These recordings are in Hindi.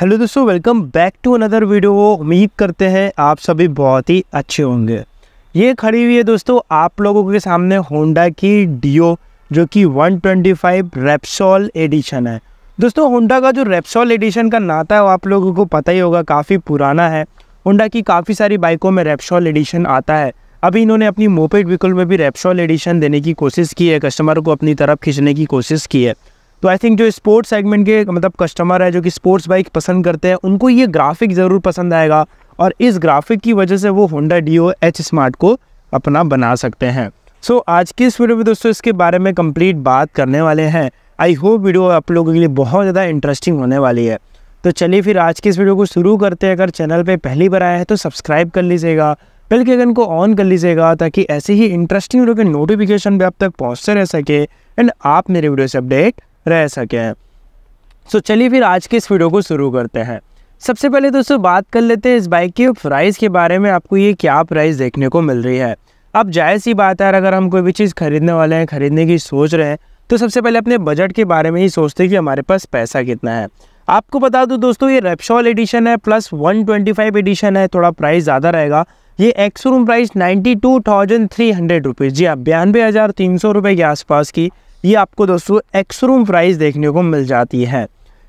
हेलो दोस्तों welcome back to another video उम्मीद करते हैं आप सभी बहुत ही अच्छे होंगे ये खड़ी हुई है दोस्तों आप लोगों के सामने होंडा की डीओ जो कि 125 ट्वेंटी रेप्सॉल एडिशन है दोस्तों होंडा का जो रेप्सॉल एडिशन का नाता है वो आप लोगों को पता ही होगा काफ़ी पुराना है होंडा की काफ़ी सारी बाइकों में रेप्सॉल एडिशन आता है अभी इन्होंने अपनी मोपेड व्हीकल में भी रेप्सॉल एडिशन देने की कोशिश की है कस्टमर को अपनी तरफ खींचने की कोशिश की है तो आई थिंक जो स्पोर्ट्स सेगमेंट के मतलब कस्टमर है जो कि स्पोर्ट्स बाइक पसंद करते हैं उनको ये ग्राफिक ज़रूर पसंद आएगा और इस ग्राफिक की वजह से वो Honda Dio H smart को अपना बना सकते हैं सो so, आज की इस वीडियो में दोस्तों इसके बारे में कंप्लीट बात करने वाले हैं आई होप वीडियो आप लोगों के लिए बहुत ज़्यादा इंटरेस्टिंग होने वाली है तो चलिए फिर आज की इस वीडियो को शुरू करते हैं अगर चैनल पर पहली बार आया है तो सब्सक्राइब कर लीजिएगा बेल के आइकन को ऑन कर लीजिएगा ताकि ऐसे ही इंटरेस्टिंग वीडियो के नोटिफिकेशन भी आप तक पहुँचते रह सके एंड आप मेरे वीडियो से अपडेट रह सकें सो so, चलिए फिर आज के इस वीडियो को शुरू करते हैं सबसे पहले दोस्तों बात कर लेते हैं इस बाइक के प्राइस के बारे में आपको ये क्या प्राइस देखने को मिल रही है अब जाय सी बात है अगर हम कोई भी चीज़ खरीदने वाले हैं खरीदने की सोच रहे हैं तो सबसे पहले अपने बजट के बारे में ही सोचते हैं कि हमारे पास पैसा कितना है आपको बता दूं दोस्तों ये रेपशॉल एडिशन है प्लस 125 एडिशन है थोड़ा प्राइस ज़्यादा रहेगा ये ex room price ninety two thousand three hundred rupees जी आप हाँ, बयानवे हज़ार तीन सौ रुपये के आसपास की ये आपको दोस्तों एक्सरूम प्राइस देखने को मिल जाती है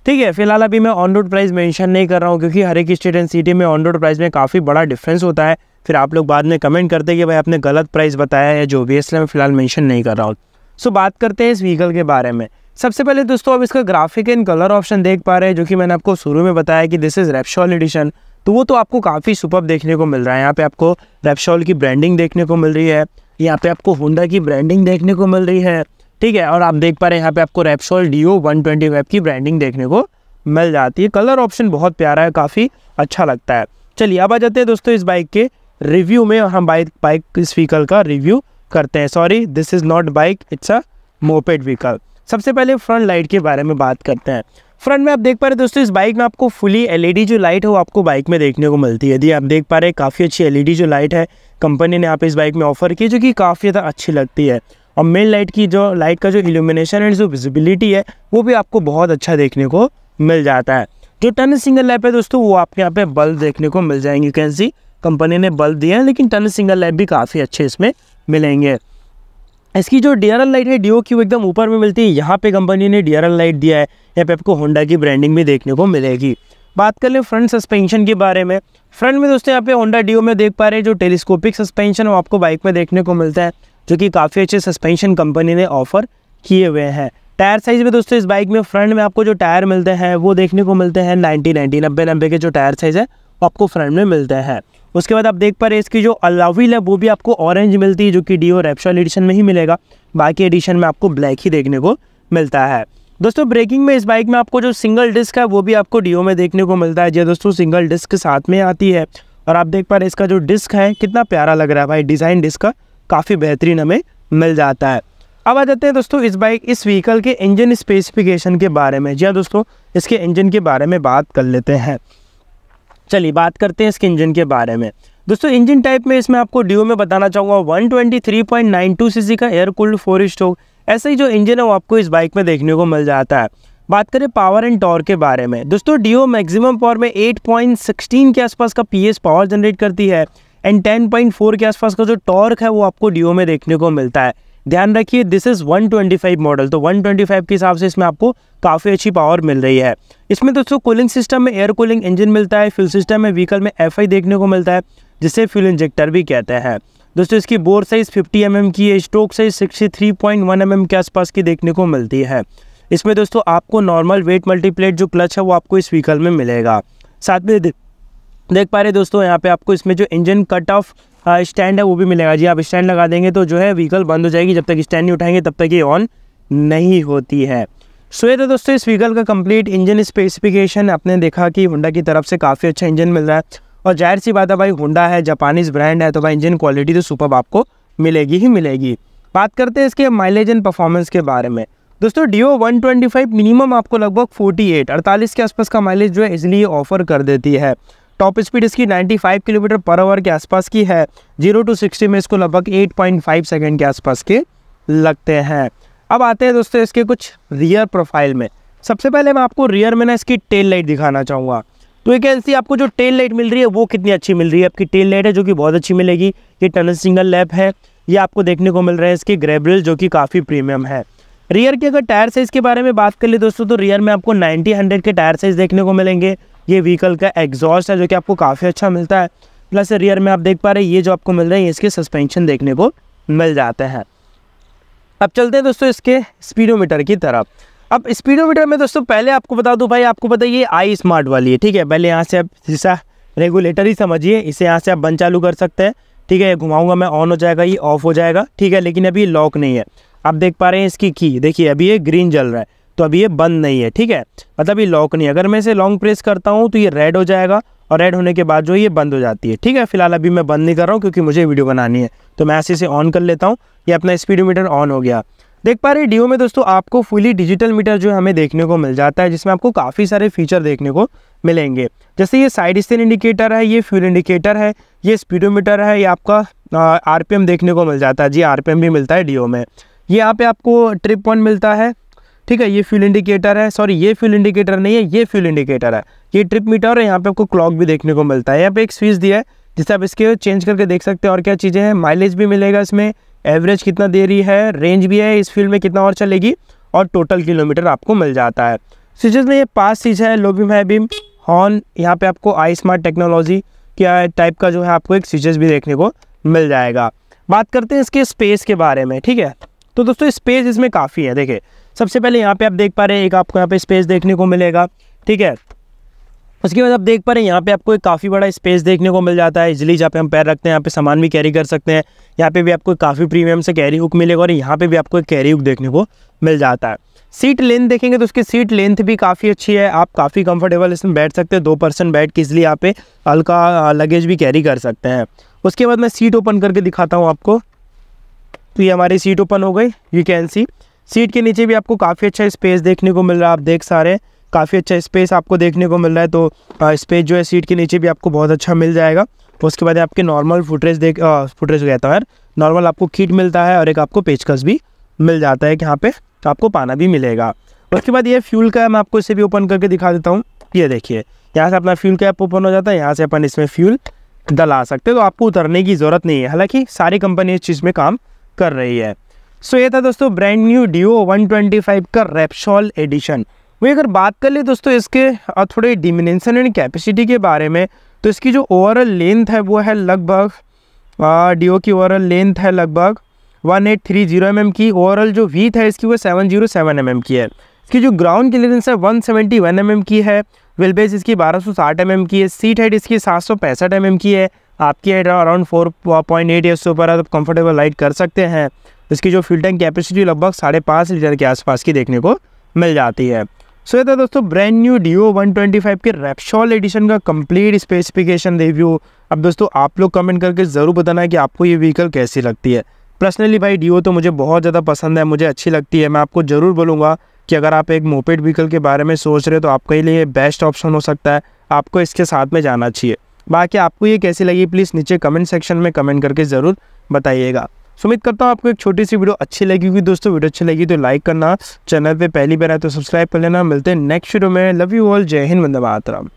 ठीक है फिलहाल अभी मैं ऑन रोड प्राइस मेंशन नहीं कर रहा हूँ क्योंकि हर एक स्टेट एंड सिटी में ऑन रोड प्राइस में काफ़ी बड़ा डिफरेंस होता है फिर आप लोग बाद में कमेंट करते हैं कि भाई आपने गलत प्राइस बताया है जो भी इसलिए मैं फिलहाल मैंशन नहीं कर रहा हूँ सो बात करते हैं इस व्हीकल के बारे में सबसे पहले दोस्तों आप इसका ग्राफिक एंड कलर ऑप्शन देख पा रहे हैं जो कि मैंने आपको शुरू में बताया कि दिस इज़ रेपशॉल एडिशन तो वो तो आपको काफ़ी सुपर देखने को मिल रहा है यहाँ पे आपको रेपशॉल की ब्रांडिंग देखने को मिल रही है यहाँ पे आपको होंडा की ब्रांडिंग देखने को मिल रही है ठीक है और आप देख पा रहे हैं यहाँ पे आपको रेप्सोल डीओ वन ट्वेंटी वेब की ब्रांडिंग देखने को मिल जाती है कलर ऑप्शन बहुत प्यारा है काफ़ी अच्छा लगता है चलिए अब आ जाते हैं दोस्तों इस बाइक के रिव्यू में हम बाइक बाइक इस व्हीकल का रिव्यू करते हैं sorry this is not bike it's a moped vehicle सबसे पहले फ्रंट लाइट के बारे में बात करते हैं फ्रंट में आप देख पा रहे हैं दोस्तों इस बाइक में आपको फुली एलईडी e जो लाइट है वो आपको बाइक में देखने को मिलती है यदि आप देख पा रहे हैं काफ़ी अच्छी एलईडी e जो लाइट है कंपनी ने आप इस बाइक में ऑफर की जो कि काफ़ी ज़्यादा अच्छी लगती है और मेन लाइट की जो लाइट का जो इल्यूमिनेशन एंड जो विजिबिलिटी है वो भी आपको बहुत अच्छा देखने को मिल जाता है जो टन सिंगल लैप है दोस्तों वो आपके यहाँ पे बल्ब देखने को मिल जाएंगे कैंसी कंपनी ने बल्ब दिया है लेकिन टन सिंगल लैप भी काफ़ी अच्छे इसमें मिलेंगे इसकी जो डी लाइट है डी की एकदम ऊपर में मिलती है यहाँ पे कंपनी ने डी लाइट दिया है यहाँ पे आपको होंडा की ब्रांडिंग भी देखने को मिलेगी बात कर ले फ्रंट सस्पेंशन के बारे में फ्रंट में दोस्तों यहाँ पे होंडा डी में देख पा रहे हैं जो टेलीस्कोपिक सस्पेंशन वो आपको बाइक में देखने को मिलता है जो कि काफ़ी अच्छे सस्पेंशन कंपनी ने ऑफर किए हुए हैं टायर साइज़ में दोस्तों इस बाइक में फ्रंट में आपको जो टायर मिलते हैं वो देखने को मिलते हैं नाइन्टी नाइन्टी नब्बे नब्बे के जो टायर साइज़ है वो आपको फ्रंट में मिलते हैं उसके बाद आप देख पा रहे हैं इसकी जो अलाविल है वो भी आपको ऑरेंज मिलती है जो कि डी ओ रेपशॉल एडिशन में ही मिलेगा बाकी एडिशन में आपको ब्लैक ही देखने को मिलता है दोस्तों ब्रेकिंग में इस बाइक में आपको जो सिंगल डिस्क है वो भी आपको डीओ में देखने को मिलता है जी दोस्तों सिंगल डिस्क साथ में आती है और आप देख पा रहे इसका जो डिस्क है कितना प्यारा लग रहा है भाई डिज़ाइन डिस्क का काफ़ी बेहतरीन हमें मिल जाता है अब आ जाते हैं दोस्तों इस बाइक इस व्हीकल के इंजन स्पेसिफिकेशन के बारे में जी हाँ दोस्तों इसके इंजन के बारे में बात कर लेते हैं चलिए बात करते हैं इसके इंजन के बारे में दोस्तों इंजन टाइप में इसमें आपको डिओ में बताना चाहूँगा वन ट्वेंटी का एयर कूल्ड फोर स्ट्रोक ऐसा ही जो इंजन है वो आपको इस बाइक में देखने को मिल जाता है बात करें पावर एंड टॉर्क के बारे में दोस्तों डीओ मैक्सिमम पावर में 8.16 के आसपास का पीएस पावर जनरेट करती है एंड टेन पॉइंट फोर के आसपास का जो टॉर्क है वो आपको डीओ में देखने को मिलता है ध्यान रखिए दिस इज़ 125 मॉडल तो 125 के हिसाब से इसमें आपको काफ़ी अच्छी पावर मिल रही है इसमें दोस्तों कूलिंग सिस्टम में एयर कूलिंग इंजन मिलता है फ्यूल सिस्टम में व्हीकल में एफ देखने को मिलता है जिसे फ्यूल इंजेक्टर भी कहते हैं दोस्तों इसकी bore size fifty M M की है stroke size one M M के आसपास की देखने को मिलती है इसमें दोस्तों आपको नॉर्मल वेट मल्टीप्लेट जो क्लच है वो आपको इस व्हीकल में मिलेगा साथ में देख पा रहे दोस्तों यहाँ पे आपको इसमें जो इंजन कट ऑफ स्टैंड है वो भी मिलेगा जी आप हाँ, स्टैंड लगा देंगे तो जो है व्हीकल बंद हो जाएगी जब तक स्टैंड नहीं उठाएंगे तब तक ये ऑन नहीं होती है सो ये तो दोस्तों इस व्हीकल का कंप्लीट इंजन स्पेसिफिकेशन आपने देखा कि हुंडा की तरफ से काफ़ी अच्छा इंजन मिल रहा है और जाहिर सी बात है भाई हुंडा है जापानीज़ ब्रांड है तो भाई इंजन क्वालिटी तो सुपर आपको मिलेगी ही मिलेगी बात करते हैं इसके माइलेज एंड परफॉर्मेंस के बारे में दोस्तों डीओ 125 मिनिमम आपको लगभग 48 48 के आसपास का माइलेज जो है इसलिए ऑफर कर देती है टॉप स्पीड इसकी 95 किलोमीटर पर आवर के आसपास की है जीरो टू सिक्सटी में इसको लगभग 8.5 सेकंड के आसपास के लगते हैं अब आते हैं दोस्तों इसके कुछ रियर प्रोफाइल में सबसे पहले मैं आपको रियर में ना इसकी टेल लाइट दिखाना चाहूँगा तो एक ऐसी आपको जो टेल लाइट मिल रही है वो कितनी अच्छी मिल रही है आपकी टेल लाइट है जो कि बहुत अच्छी मिलेगी ये टनल सिंगल लैप है ये आपको देखने को मिल रहा है इसके ग्रेब्रिल जो कि काफ़ी प्रीमियम है रियर के अगर टायर साइज़ के बारे में बात कर ले दोस्तों तो रियर में आपको 90 हंड्रेड के टायर साइज़ देखने को मिलेंगे ये व्हीकल का एग्जॉस्ट है जो कि आपको काफ़ी अच्छा मिलता है प्लस रियर में आप देख पा रहे हैं ये जो आपको मिल रहा है इसके सस्पेंशन देखने को मिल जाते हैं अब चलते हैं दोस्तों इसके स्पीडोमीटर की तरफ अब स्पीडोमीटर में दोस्तों पहले आपको बता दूं भाई आपको पता ये आई स्मार्ट वाली है ठीक है पहले यहाँ से आप जैसा रेगुलेटर ही समझिए इसे यहाँ से आप बंद चालू कर सकते हैं ठीक है घुमाऊंगा मैं ऑन हो जाएगा ये ऑफ हो जाएगा ठीक है लेकिन अभी लॉक नहीं है आप देख पा रहे हैं इसकी की देखिए अभी ये ग्रीन जल रहा है तो अभी ये बंद नहीं है ठीक है मतलब ये लॉक नहीं अगर मैं इसे लॉन्ग प्रेस करता हूँ तो ये रेड हो जाएगा और रेड होने के बाद जो ये बंद हो जाती है ठीक है फिलहाल अभी मैं बंद नहीं कर रहा हूँ क्योंकि मुझे वीडियो बनानी है तो मैं ऐसे इसे ऑन कर लेता हूँ ये अपना स्पीडोमीटर ऑन हो गया देख पा रहे डीओ में दोस्तों आपको फुली डिजिटल मीटर जो हमें देखने को मिल जाता है जिसमें आपको काफ़ी सारे फीचर देखने को मिलेंगे जैसे ये साइड स्टेन इंडिकेटर है ये फ्यूल इंडिकेटर है ये स्पीडोमीटर है ये आपका आरपीएम देखने को मिल जाता है जी आरपीएम भी मिलता है डीओ में ये यहाँ पे आपको ट्रिप वन मिलता है ठीक है ये फ्यूल इंडिकेटर है सॉरी ये फ्यूल इंडिकेटर नहीं है ये फ्यूल इंडिकेटर है ये ट्रिप मीटर है यहाँ पे आपको क्लॉक भी देखने को मिलता है यहाँ पे एक स्विच दिया है जिससे आप इसके चेंज करके देख सकते हैं और क्या चीज़ें हैं माइलेज भी मिलेगा इसमें एवरेज कितना दे रही है रेंज भी है इस फील्ड में कितना और चलेगी और टोटल किलोमीटर आपको मिल जाता है स्विचेज में ये पाँच चीज़ है लोबिम बीम है बीम हॉर्न यहाँ पे आपको आई स्मार्ट टेक्नोलॉजी क्या टाइप का जो है आपको एक स्विचेज भी देखने को मिल जाएगा बात करते हैं इसके स्पेस के बारे में ठीक है तो दोस्तों स्पेस इसमें काफ़ी है देखिए सबसे पहले यहाँ पे आप देख पा रहे हैं एक आपको यहाँ पे स्पेस देखने को मिलेगा ठीक है उसके बाद आप देख पा रहे हैं यहाँ पे आपको एक काफ़ी बड़ा स्पेस देखने को मिल जाता है इजिली जहाँ पे हम पैर रखते हैं यहाँ पे सामान भी कैरी कर सकते हैं यहाँ पे भी आपको काफ़ी प्रीमियम से कैरी हुक मिलेगा और यहाँ पे भी आपको एक कैरी हुक देखने को मिल जाता है सीट लेंथ देखेंगे तो उसकी सीट लेंथ भी काफ़ी अच्छी है आप काफ़ी कंफर्टेबल इसमें बैठ सकते हैं दो पर्सन बैठ के इसलिए यहाँ पे हल्का लगेज भी कैरी कर सकते हैं उसके बाद मैं सीट ओपन करके दिखाता हूँ आपको तो ये हमारी सीट ओपन हो गई यू कैन सी सीट के नीचे भी आपको काफ़ी अच्छा स्पेस देखने को मिल रहा है आप देख सारे काफ़ी अच्छा स्पेस आपको देखने को मिल रहा है तो स्पेस जो है सीट के नीचे भी आपको बहुत अच्छा मिल जाएगा उसके बाद आपके नॉर्मल फुटरेज देख फुटरेज कहता है यार नॉर्मल आपको किट मिलता है और एक आपको पेचकस भी मिल जाता है कि यहाँ पे आपको पाना भी मिलेगा उसके बाद ये फ्यूल का मैं आपको इसे भी ओपन करके दिखा देता हूँ ये देखिए यहाँ से अपना फ्यूल कैप ओपन हो जाता है यहाँ से अपन इसमें फ्यूल डला सकते हैं तो आपको उतरने की ज़रूरत नहीं है हालांकि सारी कंपनी इस चीज़ में काम कर रही है सो ये था दोस्तों ब्रांड न्यू डिओ 125 का रेपशॉल एडिशन वही अगर बात कर ले दोस्तों इसके थोड़े डिमिनेशन एंड कैपेसिटी के बारे में तो इसकी जो ओवरऑल लेंथ है वो है लगभग डिओ की ओवरऑल लेंथ है लगभग 1830 एट mm की ओवरऑल जो वीथ है इसकी वो 707 mm की है इसकी जो ग्राउंड क्लियरेंस है 171 mm की है व्हील बेस इसकी 1260 सौ mm की है सीट हाइट इसकी सात सौ mm की है आपकी height around four point eight एस ऊपर है तो कंफर्टेबल राइड कर सकते हैं इसकी जो फ्यूल टैंक कैपेसिटी लगभग साढ़े पाँच लीटर के आसपास की देखने को मिल जाती है सो ये था दोस्तों brand new Dio one twenty five के रेपशॉल एडिशन का कंप्लीट स्पेसिफिकेशन रिव्यू अब दोस्तों आप लोग कमेंट करके ज़रूर बताना है कि आपको ये व्हीकल कैसी लगती है पर्सनली भाई डी तो मुझे बहुत ज़्यादा पसंद है मुझे अच्छी लगती है मैं आपको ज़रूर बोलूँगा कि अगर आप एक मोपेड व्हीकल के बारे में सोच रहे हो तो आपके लिए बेस्ट ऑप्शन हो सकता है आपको इसके साथ में जाना चाहिए बाकी आपको ये कैसी लगी प्लीज़ नीचे कमेंट सेक्शन में कमेंट करके ज़रूर बताइएगा सुमित करता हूँ आपको एक छोटी सी वीडियो अच्छी लगी होगी दोस्तों वीडियो अच्छी लगी तो लाइक करना चैनल पे पहली बार आए तो सब्सक्राइब कर लेना मिलते हैं नेक्स्ट वीडियो में लव यू ऑल जय हिंद वंदे मातरम